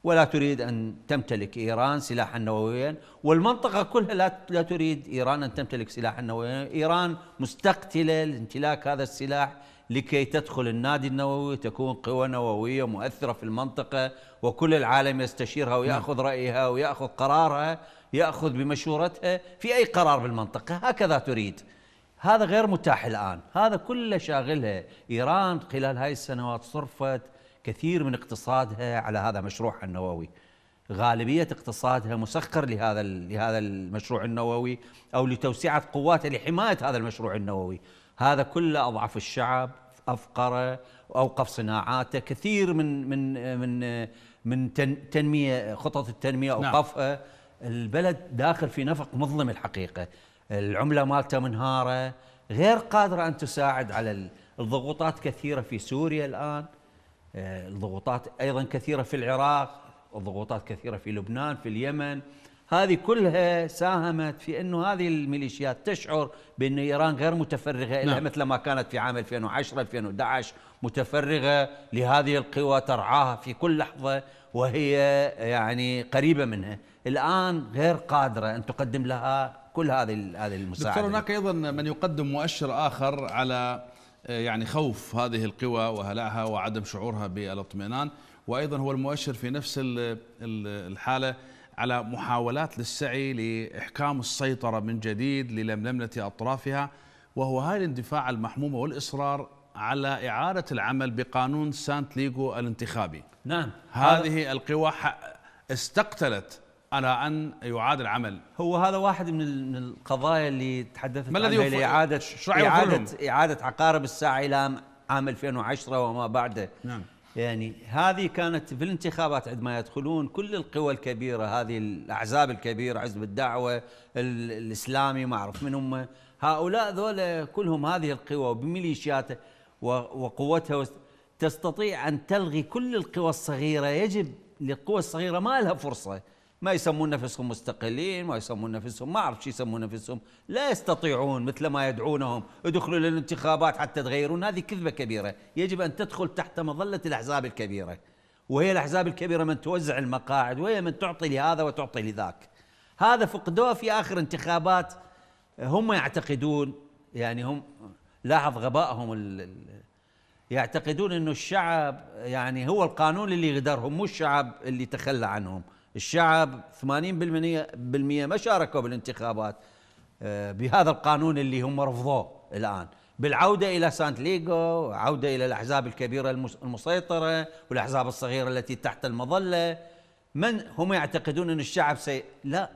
ولا تريد أن تمتلك إيران سلاحا نوويا والمنطقة كلها لا, لا تريد إيران أن تمتلك سلاحا نوويا إيران مستقتلة لامتلاك هذا السلاح لكي تدخل النادي النووي تكون قوى نووية مؤثرة في المنطقة وكل العالم يستشيرها ويأخذ رأيها ويأخذ قرارها يأخذ بمشورتها في أي قرار بالمنطقة هكذا تريد هذا غير متاح الآن هذا كله شاغلها إيران خلال هاي السنوات صرفت كثير من اقتصادها على هذا مشروعها النووي غالبيه اقتصادها مسخر لهذا لهذا المشروع النووي او لتوسعه قواته لحمايه هذا المشروع النووي هذا كله اضعف الشعب افقره اوقف صناعاته كثير من من من من تنميه خطط التنميه نعم. اوقفها البلد داخل في نفق مظلم الحقيقه العمله مالته منهاره غير قادره ان تساعد على الضغوطات كثيره في سوريا الان الضغوطات آه، ايضا كثيره في العراق الضغوطات كثيره في لبنان في اليمن هذه كلها ساهمت في انه هذه الميليشيات تشعر بان ايران غير متفرغه نعم. مثل ما كانت في عام 2010 2011 متفرغه لهذه القوى ترعاها في كل لحظه وهي يعني قريبه منها الان غير قادره ان تقدم لها كل هذه هذه المساعده دكتور هناك ايضا من يقدم مؤشر اخر على آه، يعني خوف هذه القوى وهلعها وعدم شعورها بالاطمئنان وايضا هو المؤشر في نفس الحاله على محاولات للسعي لاحكام السيطره من جديد للململه اطرافها وهو هاي الاندفاع المحمومه والاصرار على اعاده العمل بقانون سانت ليغو الانتخابي. نعم هذه القوى استقتلت على ان يعاد العمل هو هذا واحد من القضايا اللي تحدثت عنها الذي اعاده اعاده اعاده عقارب الساعه الى عام 2010 وما بعده نعم يعني هذه كانت في الانتخابات عندما يدخلون كل القوى الكبيره هذه الاحزاب الكبيره حزب الدعوه الاسلامي ما اعرف من هم هؤلاء ذولا كلهم هذه القوى بميليشياته وقوتها تستطيع ان تلغي كل القوى الصغيره يجب للقوى الصغيره ما لها فرصه ما يسمون نفسهم مستقلين ما يسمون نفسهم ما اعرف شو يسمون نفسهم لا يستطيعون مثل ما يدعونهم ادخلوا للانتخابات حتى تغيرون هذه كذبه كبيره يجب ان تدخل تحت مظله الاحزاب الكبيره وهي الاحزاب الكبيره من توزع المقاعد وهي من تعطي لهذا وتعطي لذاك هذا فقدوه في اخر انتخابات هم يعتقدون يعني هم لاحظ غبائهم يعتقدون انه الشعب يعني هو القانون اللي يغدرهم مو الشعب اللي تخلى عنهم الشعب 80% ما شاركوا بالانتخابات آه، بهذا القانون اللي هم رفضوه الآن بالعودة إلى سانت ليغو عودة إلى الأحزاب الكبيرة المسيطرة والأحزاب الصغيرة التي تحت المظلة من هم يعتقدون أن الشعب سي... لا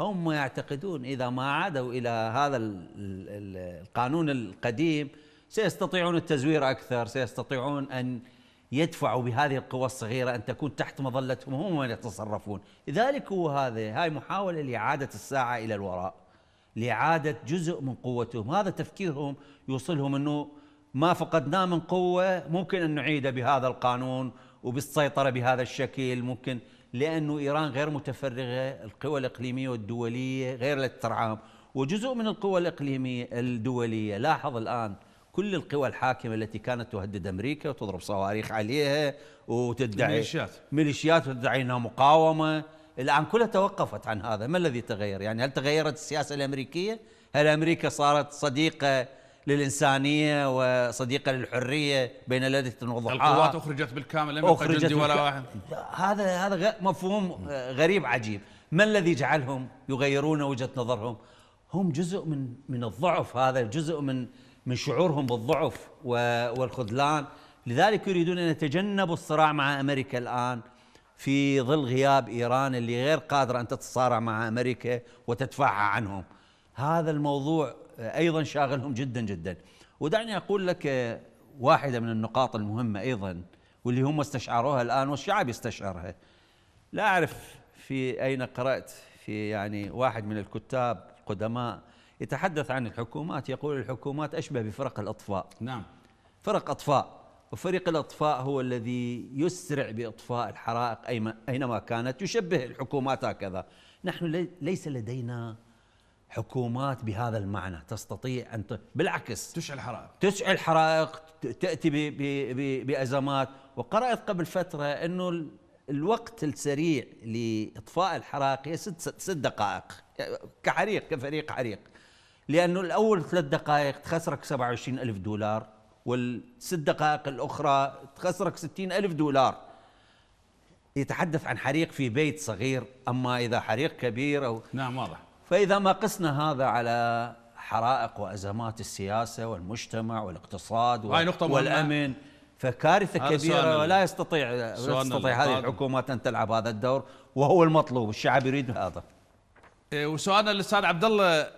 هم يعتقدون إذا ما عادوا إلى هذا القانون القديم سيستطيعون التزوير أكثر سيستطيعون أن يدفعوا بهذه القوى الصغيرة أن تكون تحت مظلتهم هم من يتصرفون لذلك هو هذا هاي محاولة لإعادة الساعة إلى الوراء لإعادة جزء من قوتهم هذا تفكيرهم يوصلهم أنه ما فقدناه من قوة ممكن أن نعيده بهذا القانون وبالسيطرة بهذا الشكل ممكن لأنه إيران غير متفرغة القوى الإقليمية والدولية غير للترعام وجزء من القوى الإقليمية الدولية لاحظ الآن كل القوى الحاكمة التي كانت تهدد أمريكا وتضرب صواريخ عليها وتدعي ميليشيات ميليشيات وتدعي أنها مقاومة الآن كلها توقفت عن هذا ما الذي تغير يعني هل تغيرت السياسة الأمريكية هل أمريكا صارت صديقة للإنسانية وصديقة للحرية بين الذي تنوضحها القوات آه. أخرجت بالكامل لم يبقى جندي ولا واحد هذا هذا مفهوم آه، غريب عجيب ما الذي جعلهم يغيرون وجهة نظرهم هم جزء من من الضعف هذا جزء من من شعورهم بالضعف والخذلان لذلك يريدون أن يتجنبوا الصراع مع أمريكا الآن في ظل غياب إيران اللي غير قادرة أن تتصارع مع أمريكا وتدفعها عنهم هذا الموضوع أيضا شاغلهم جدا جدا ودعني أقول لك واحدة من النقاط المهمة أيضا واللي هم استشعروها الآن والشعب يستشعرها لا أعرف في أين قرأت في يعني واحد من الكتاب قدماء يتحدث عن الحكومات يقول الحكومات أشبه بفرق الأطفاء نعم فرق أطفاء وفريق الأطفاء هو الذي يسرع بإطفاء الحرائق أينما كانت يشبه الحكومات هكذا نحن ليس لدينا حكومات بهذا المعنى تستطيع أن ت... بالعكس تشعل حرائق تشعل حرائق تأتي ب... ب... بأزمات وقرأت قبل فترة أنه الوقت السريع لإطفاء الحرائق هي ست, ست دقائق كحريق كفريق حريق لانه الاول ثلاث دقائق تخسرك 27 الف دولار والست دقائق الاخرى تخسرك 60 الف دولار يتحدث عن حريق في بيت صغير اما اذا حريق كبير او نعم واضح فاذا ما قسنا هذا على حرائق وازمات السياسه والمجتمع والاقتصاد وال... نقطة والامن فكارثه كبيره ولا يستطيع لا تستطيع هذه الحكومات ان تلعب هذا الدور وهو المطلوب الشعب يريد هذا إيه، وسؤالنا للاستاذ عبد الله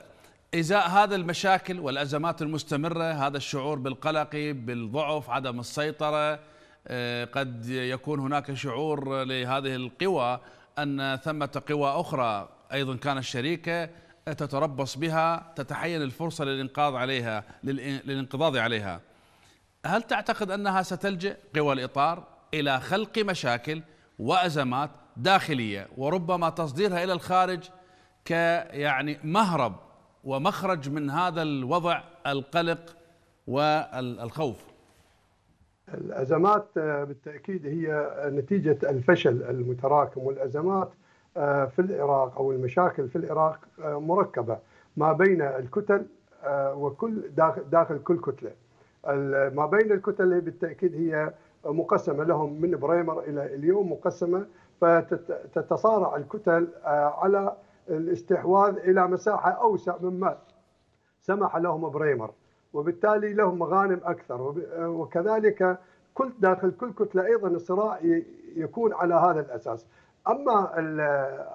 ازاء هذا المشاكل والازمات المستمره هذا الشعور بالقلق بالضعف عدم السيطره آه، قد يكون هناك شعور لهذه القوى ان ثمه قوى اخرى ايضا كانت شريكه تتربص بها تتحين الفرصه للانقاذ عليها للانقضاض عليها هل تعتقد انها ستلجا قوى الاطار الى خلق مشاكل وازمات داخليه وربما تصديرها الى الخارج كيعني مهرب ومخرج من هذا الوضع القلق والخوف الازمات آه، بالتاكيد هي نتيجه الفشل المتراكم والازمات آه، في العراق او المشاكل في العراق آه، مركبه ما بين الكتل وكل داخل كل كتله ما بين الكتل بالتاكيد هي مقسمه لهم من بريمر الى اليوم مقسمه فتتصارع الكتل على الاستحواذ إلى مساحة أوسع مما سمح لهم بريمر وبالتالي لهم مغانم أكثر وكذلك كل داخل كل كتلة أيضا الصراع يكون على هذا الأساس أما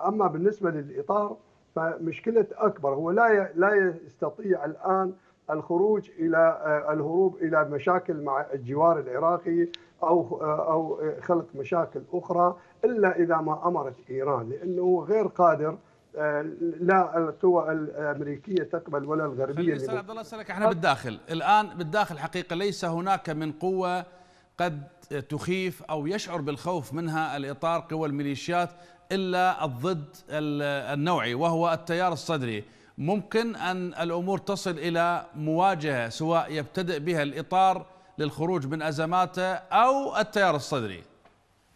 أما بالنسبة للإطار فمشكلة أكبر هو لا لا يستطيع الآن الخروج الى الهروب الى مشاكل مع الجوار العراقي او او خلق مشاكل اخرى الا اذا ما امرت ايران لانه غير قادر آه، لا القوى الامريكيه تقبل ولا الغربيه استاذ عبد الله اسالك احنا بالداخل الان بالداخل حقيقه ليس هناك من قوه قد تخيف او يشعر بالخوف منها الاطار قوى الميليشيات الا الضد النوعي وهو التيار الصدري ممكن ان الامور تصل الى مواجهه سواء يبتدئ بها الاطار للخروج من ازماته او التيار الصدري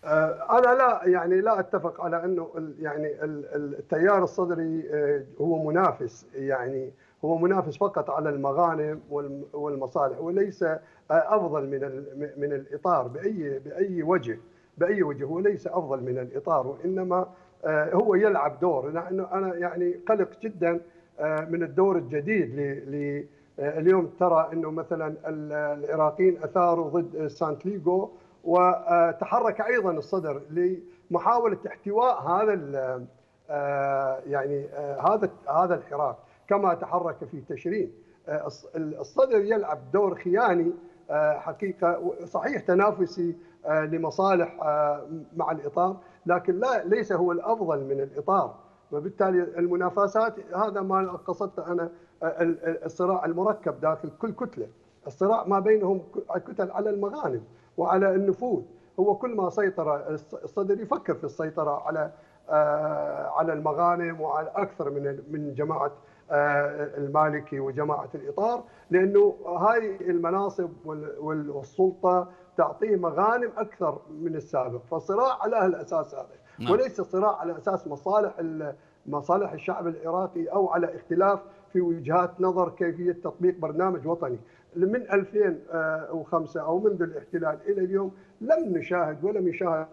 آه، انا لا يعني لا اتفق على انه يعني التيار الصدري آه، هو منافس يعني هو منافس فقط على المغانم والمصالح وليس آه، افضل من من الاطار باي باي وجه باي وجه هو ليس افضل من الاطار وانما هو يلعب دور لانه انا يعني قلق جدا من الدور الجديد ل اليوم ترى انه مثلا العراقيين اثاروا ضد سانتليغو وتحرك ايضا الصدر لمحاوله احتواء هذا آه، يعني آه، هذا هذا الحراك كما تحرك في تشرين آه، الصدر يلعب دور خياني حقيقه صحيح تنافسي لمصالح مع الاطار لكن لا ليس هو الافضل من الاطار وبالتالي المنافسات هذا ما قصدت انا الصراع المركب داخل كل كتله الصراع ما بينهم كتل على المغانم وعلى النفوذ هو كل ما سيطر الصدر يفكر في السيطره على آه، على المغانم وعلى اكثر من من جماعه آه، المالكي وجماعه الاطار لانه هاي المناصب والسلطه تعطيه مغانم اكثر من السابق فصراع على الاساس هذا نعم. وليس صراع على اساس مصالح مصالح الشعب العراقي او على اختلاف في وجهات نظر كيفيه تطبيق برنامج وطني من 2005 آه، او منذ الاحتلال الى اليوم لم نشاهد ولم يشاهد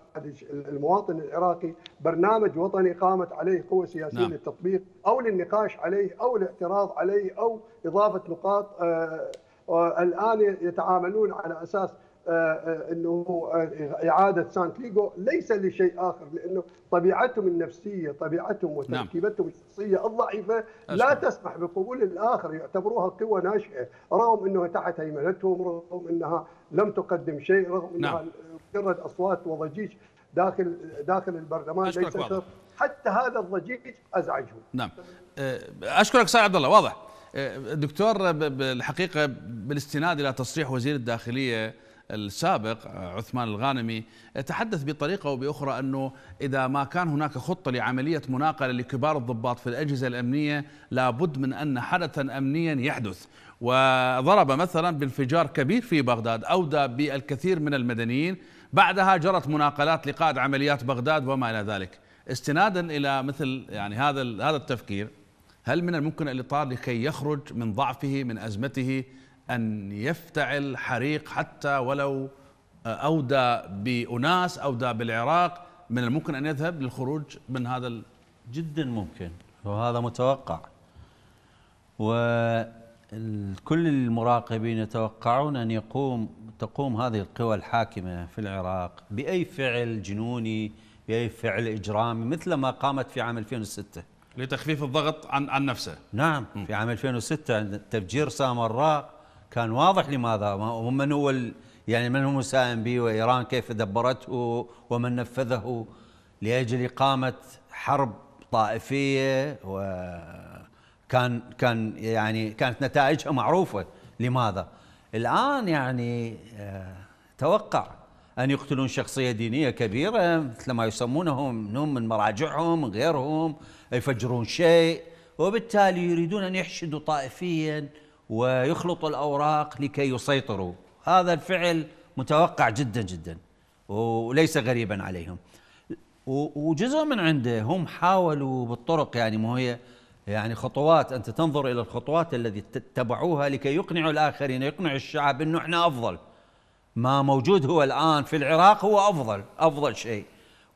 المواطن العراقي برنامج وطني قامت عليه قوى سياسيه نعم. للتطبيق او للنقاش عليه او الاعتراض عليه او اضافه نقاط آه، آه، الان يتعاملون على اساس انه آه، اعاده سانتياغو ليس لشيء اخر لانه طبيعتهم النفسيه طبيعتهم نعم. وتركيبتهم الشخصيه الضعيفه لا تسمح بقبول الاخر يعتبروها قوى ناشئه رغم انها تحت هيمنتهم رغم انها لم تقدم شيء رغم انها نعم. مجرد اصوات وضجيج داخل داخل البرلمان ليس حتى هذا الضجيج ازعجهم نعم آه، اشكرك سعد عبد الله واضح آه، دكتور بالحقيقه بالاستناد الى تصريح وزير الداخليه السابق آه، عثمان الغانمي تحدث بطريقة أو بأخرى أنه إذا ما كان هناك خطة لعملية مناقلة لكبار الضباط في الأجهزة الأمنية لابد من أن حدثا أمنيا يحدث وضرب مثلا بانفجار كبير في بغداد أودى بالكثير من المدنيين بعدها جرت مناقلات لقائد عمليات بغداد وما إلى ذلك استنادا إلى مثل يعني هذا هذا التفكير هل من الممكن الإطار لكي يخرج من ضعفه من أزمته أن يفتعل حريق حتى ولو آه، أودى بأناس أودى بالعراق من الممكن أن يذهب للخروج من هذا جدا ممكن وهذا متوقع وكل المراقبين يتوقعون أن يقوم تقوم هذه القوى الحاكمة في العراق بأي فعل جنوني بأي فعل إجرامي مثل ما قامت في عام 2006 لتخفيف الضغط عن عن نفسه نعم في عام 2006 تفجير سامراء كان واضح لماذا ومن هو يعني من هو مساهم به وإيران كيف دبرته ومن نفذه لأجل إقامة حرب طائفية وكان كان يعني كانت نتائجها معروفة لماذا الآن يعني آه، توقع أن يقتلون شخصية دينية كبيرة مثل ما يسمونهم هم من مراجعهم غيرهم يفجرون شيء وبالتالي يريدون أن يحشدوا طائفياً ويخلط الأوراق لكي يسيطروا هذا الفعل متوقع جدا جدا وليس غريبا عليهم وجزء من عنده هم حاولوا بالطرق يعني ما هي يعني خطوات انت تنظر الى الخطوات التي اتبعوها لكي يقنعوا الاخرين يقنعوا الشعب انه احنا افضل ما موجود هو الان في العراق هو افضل افضل شيء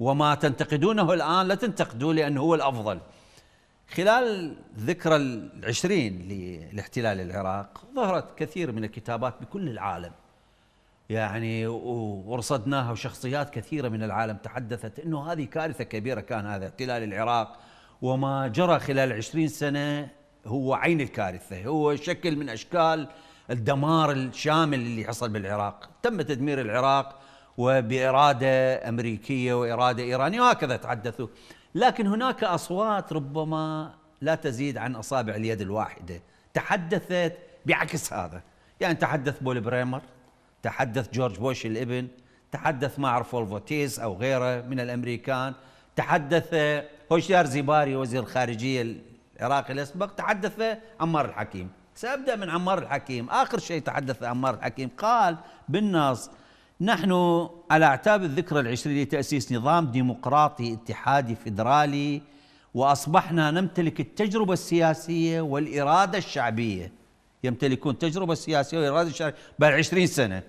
وما تنتقدونه الان لا تنتقدوه لانه هو الافضل خلال ذكرى العشرين لاحتلال العراق ظهرت كثير من الكتابات بكل العالم يعني ورصدناها وشخصيات كثيرة من العالم تحدثت أنه هذه كارثة كبيرة كان هذا احتلال العراق وما جرى خلال عشرين سنة هو عين الكارثة هو شكل من أشكال الدمار الشامل اللي حصل بالعراق تم تدمير العراق وبإرادة أمريكية وإرادة إيرانية وهكذا تحدثوا لكن هناك اصوات ربما لا تزيد عن اصابع اليد الواحده تحدثت بعكس هذا يعني تحدث بول بريمر تحدث جورج بوش الابن تحدث ما اعرف فولفوتيس او غيره من الامريكان تحدث هوشيار زيباري وزير الخارجيه العراقي الاسبق تحدث عمار الحكيم سابدا من عمار الحكيم اخر شيء تحدث عمار الحكيم قال بالنص نحن على اعتاب الذكرى العشرين لتاسيس نظام ديمقراطي اتحادي فيدرالي واصبحنا نمتلك التجربه السياسيه والاراده الشعبيه يمتلكون تجربه سياسيه واراده شعبيه بعد 20 سنه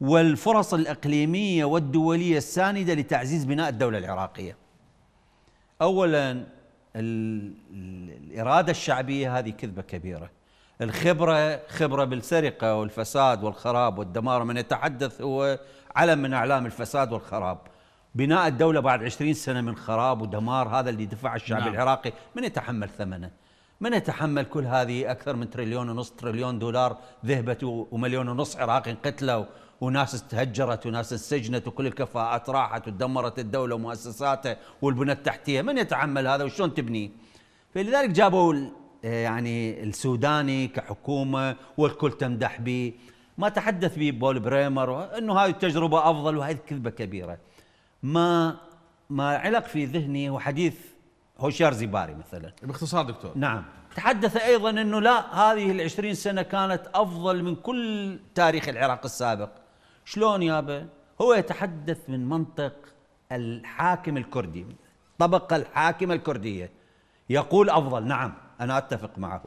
والفرص الاقليميه والدوليه السانده لتعزيز بناء الدوله العراقيه. اولا الاراده الشعبيه هذه كذبه كبيره. الخبرة خبرة بالسرقة والفساد والخراب والدمار من يتحدث هو علم من أعلام الفساد والخراب بناء الدولة بعد عشرين سنة من خراب ودمار هذا اللي دفع الشعب نعم. العراقي من يتحمل ثمنه من يتحمل كل هذه أكثر من تريليون ونص تريليون دولار ذهبت ومليون ونص عراقي قتلوا وناس تهجرت وناس سجنت وكل الكفاءات راحت ودمرت الدولة ومؤسساتها والبنى التحتية من يتحمل هذا وشلون تبنيه فلذلك جابوا آه، يعني السوداني كحكومه والكل تمدح به ما تحدث به بول بريمر انه هذه التجربه افضل وهذه كذبه كبيره ما ما علق في ذهني هو حديث هوشار زباري مثلا باختصار دكتور نعم تحدث ايضا انه لا هذه العشرين سنه كانت افضل من كل تاريخ العراق السابق شلون يابا هو يتحدث من منطق الحاكم الكردي الطبقه الحاكمه الكرديه يقول افضل نعم أنا أتفق معه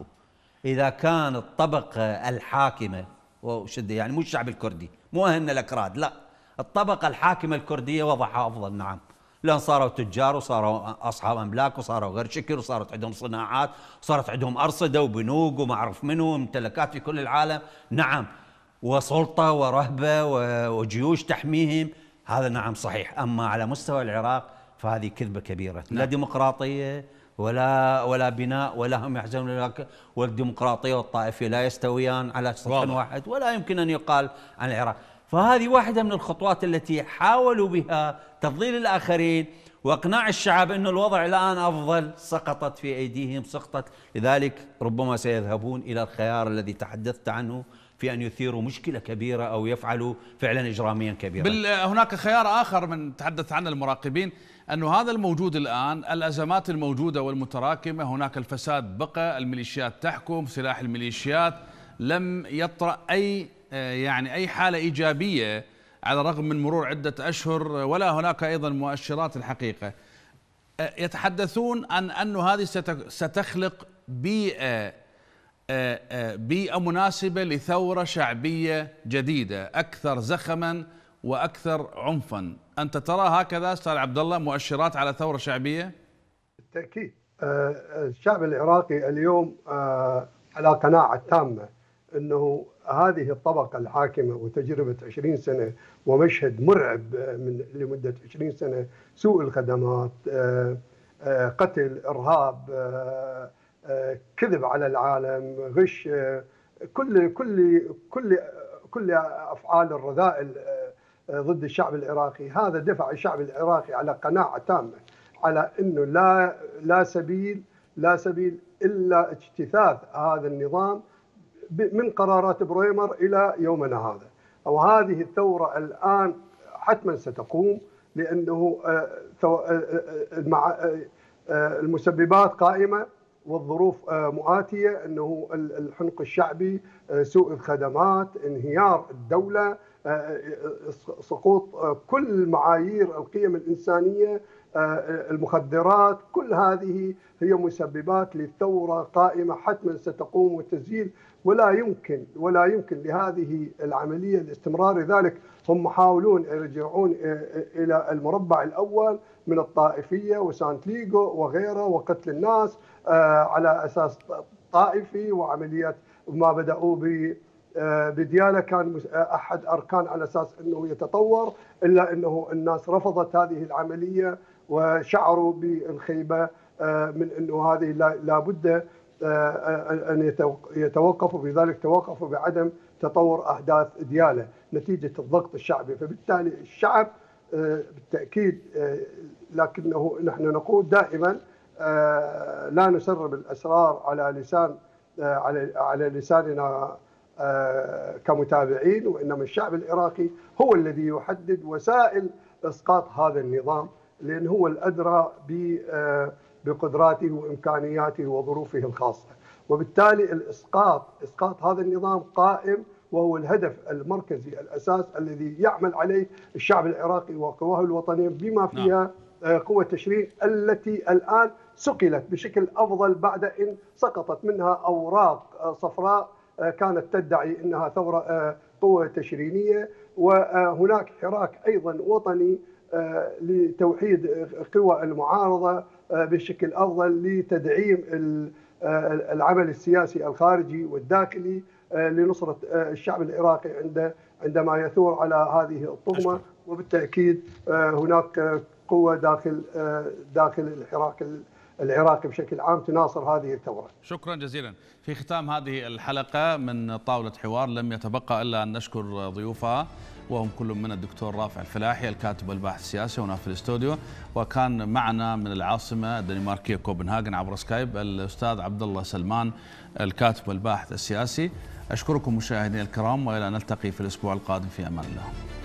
إذا كان الطبقة الحاكمة وشدة يعني مو الشعب الكردي مو أهلنا الأكراد لا الطبقة الحاكمة الكردية وضعها أفضل نعم لأن صاروا تجار وصاروا أصحاب أملاك وصاروا غير شكر وصارت عندهم صناعات وصارت عندهم أرصدة وبنوك وما أعرف منو ممتلكات في كل العالم نعم وسلطة ورهبة وجيوش تحميهم هذا نعم صحيح أما على مستوى العراق فهذه كذبة كبيرة نعم. لا ديمقراطية ولا ولا بناء ولا هم يحزنون والديمقراطيه والطائفيه لا يستويان على سطح واحد ولا يمكن ان يقال عن العراق فهذه واحده من الخطوات التي حاولوا بها تضليل الاخرين واقناع الشعب ان الوضع الان افضل سقطت في ايديهم سقطت لذلك ربما سيذهبون الى الخيار الذي تحدثت عنه في أن يثيروا مشكلة كبيرة أو يفعلوا فعلا إجراميا كبيرا بل هناك خيار آخر من تحدث عنه المراقبين أنه هذا الموجود الآن الأزمات الموجودة والمتراكمة هناك الفساد بقى الميليشيات تحكم سلاح الميليشيات لم يطرأ أي آه، يعني أي حالة إيجابية على الرغم من مرور عدة أشهر ولا هناك أيضا مؤشرات الحقيقة آه، يتحدثون عن أن هذه ستخلق بيئة آه، آه، بيئة مناسبة لثورة شعبية جديدة أكثر زخما وأكثر عنفا أنت ترى هكذا أستاذ عبد الله مؤشرات على ثورة شعبية؟ بالتأكيد آه، الشعب العراقي اليوم على قناعة تامة أنه هذه الطبقة الحاكمة وتجربة 20 سنة ومشهد مرعب من لمدة 20 سنة سوء الخدمات قتل إرهاب كذب على العالم غش كل كل كل كل افعال الرذائل آه، ضد الشعب العراقي هذا دفع الشعب العراقي على قناعه تامه على انه لا لا سبيل لا سبيل الا اجتثاث هذا النظام من قرارات برويمر الى يومنا هذا وهذه الثوره الان حتما ستقوم لانه آه، آه، المسببات قائمه والظروف آه، مؤاتيه انه الحنق الشعبي آه، سوء الخدمات انهيار الدوله آه، سقوط كل معايير القيم الانسانيه المخدرات كل هذه هي مسببات للثوره قائمه حتما ستقوم وتزيل ولا يمكن ولا يمكن لهذه العمليه الاستمرار لذلك هم محاولون يرجعون الى المربع الاول من الطائفيه وسانتليغو وغيره وقتل الناس آه، على اساس طائفي وعمليه ما بداوا ب آه، بدياله كان آه، احد اركان على اساس انه يتطور الا انه الناس رفضت هذه العمليه وشعروا بالخيبه من انه هذه لابد ان يتوقفوا بذلك توقفوا بعدم تطور احداث دياله نتيجه الضغط الشعبي فبالتالي الشعب بالتاكيد لكنه نحن نقول دائما آه، لا نسرب الاسرار على لسان آه، على على لساننا آه، كمتابعين وانما الشعب العراقي هو الذي يحدد وسائل اسقاط هذا النظام لان هو الادرى بقدراته وامكانياته وظروفه الخاصه وبالتالي الاسقاط اسقاط هذا النظام قائم وهو الهدف المركزي الاساس الذي يعمل عليه الشعب العراقي وقواه الوطنيه بما نعم. فيها قوة التشريع التي الآن سقلت بشكل أفضل بعد أن سقطت منها أوراق صفراء آه، كانت تدعي أنها ثورة آه، قوة تشرينية وهناك حراك أيضا وطني آه، لتوحيد قوى المعارضة بشكل أفضل لتدعيم العمل السياسي الخارجي والداخلي لنصرة الشعب العراقي عند عندما يثور على هذه الطغمة وبالتأكيد هناك قوة داخل داخل الحراك العراقي بشكل عام تناصر هذه الثورة شكرا جزيلا في ختام هذه الحلقة من طاولة حوار لم يتبقى إلا أن نشكر ضيوفها وهم كل من الدكتور رافع الفلاحي الكاتب والباحث السياسي هنا في الاستوديو وكان معنا من العاصمة الدنماركية كوبنهاجن عبر سكايب الأستاذ عبد الله سلمان الكاتب والباحث السياسي أشكركم مشاهدينا الكرام وإلى أن نلتقي في الأسبوع القادم في أمان الله